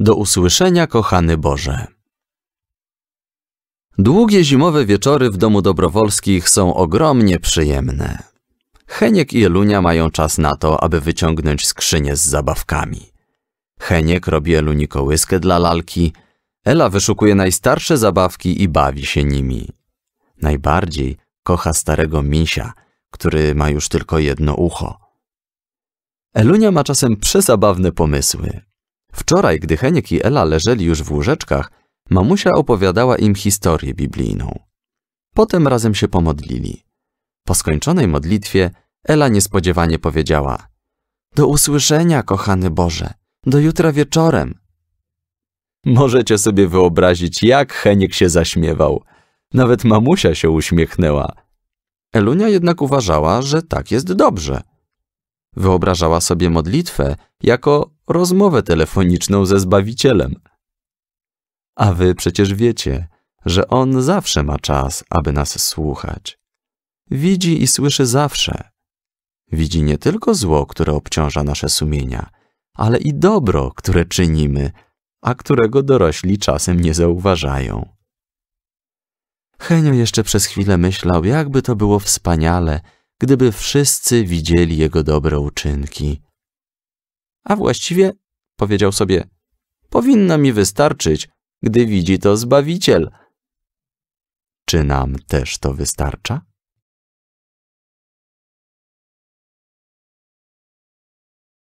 Do usłyszenia, kochany Boże. Długie zimowe wieczory w domu Dobrowolskich są ogromnie przyjemne. Heniek i Elunia mają czas na to, aby wyciągnąć skrzynię z zabawkami. Heniek robi Eluni kołyskę dla lalki, Ela wyszukuje najstarsze zabawki i bawi się nimi. Najbardziej kocha starego misia, który ma już tylko jedno ucho. Elunia ma czasem przezabawne pomysły. Wczoraj, gdy Heniek i Ela leżeli już w łóżeczkach, mamusia opowiadała im historię biblijną. Potem razem się pomodlili. Po skończonej modlitwie Ela niespodziewanie powiedziała Do usłyszenia, kochany Boże, do jutra wieczorem. Możecie sobie wyobrazić, jak Heniek się zaśmiewał. Nawet mamusia się uśmiechnęła. Elunia jednak uważała, że tak jest dobrze – Wyobrażała sobie modlitwę jako rozmowę telefoniczną ze Zbawicielem. A wy przecież wiecie, że On zawsze ma czas, aby nas słuchać. Widzi i słyszy zawsze. Widzi nie tylko zło, które obciąża nasze sumienia, ale i dobro, które czynimy, a którego dorośli czasem nie zauważają. Henio jeszcze przez chwilę myślał, jakby to było wspaniale, gdyby wszyscy widzieli jego dobre uczynki. A właściwie, powiedział sobie, powinno mi wystarczyć, gdy widzi to Zbawiciel. Czy nam też to wystarcza?